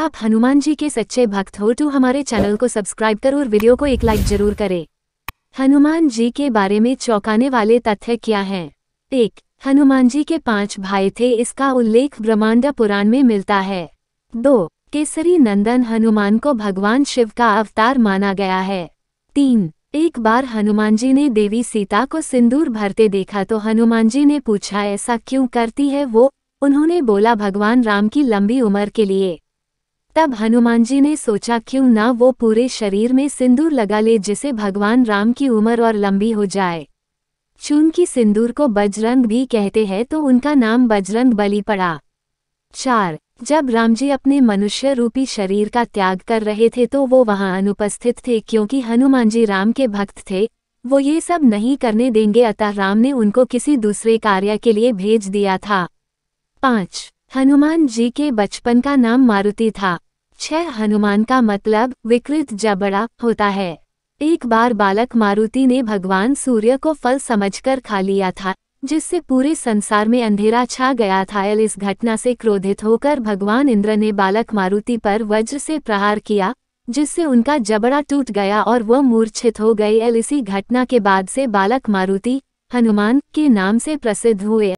आप हनुमान जी के सच्चे भक्त हो तो हमारे चैनल को सब्सक्राइब करो और वीडियो को एक लाइक जरूर करें हनुमान जी के बारे में चौंकाने वाले तथ्य क्या हैं एक हनुमान जी के पांच भाई थे इसका उल्लेख ब्रह्मांड पुराण में मिलता है दो केसरी नंदन हनुमान को भगवान शिव का अवतार माना गया है तीन एक बार हनुमान जी ने देवी सीता को सिंदूर भरते देखा तो हनुमान जी ने पूछा ऐसा क्यों करती है वो उन्होंने बोला भगवान राम की लंबी उम्र के लिए तब हनुमान जी ने सोचा क्यों न वो पूरे शरीर में सिंदूर लगा ले जिसे भगवान राम की उम्र और लंबी हो जाए चून की सिंदूर को बजरंग भी कहते हैं तो उनका नाम बजरंग बली पड़ा चार जब राम जी अपने मनुष्य रूपी शरीर का त्याग कर रहे थे तो वो वहां अनुपस्थित थे क्योंकि हनुमान जी राम के भक्त थे वो ये सब नहीं करने देंगे अतः राम ने उनको किसी दूसरे कार्य के लिए भेज दिया था पाँच हनुमान जी के बचपन का नाम मारुति था छह हनुमान का मतलब विकृत जबड़ा होता है एक बार बालक मारुति ने भगवान सूर्य को फल समझकर खा लिया था जिससे पूरे संसार में अंधेरा छा गया था एल इस घटना से क्रोधित होकर भगवान इंद्र ने बालक मारुति पर वज्र से प्रहार किया जिससे उनका जबड़ा टूट गया और वह मूर्छित हो गई एल इसी घटना के बाद से बालक मारुति हनुमान के नाम से प्रसिद्ध हुए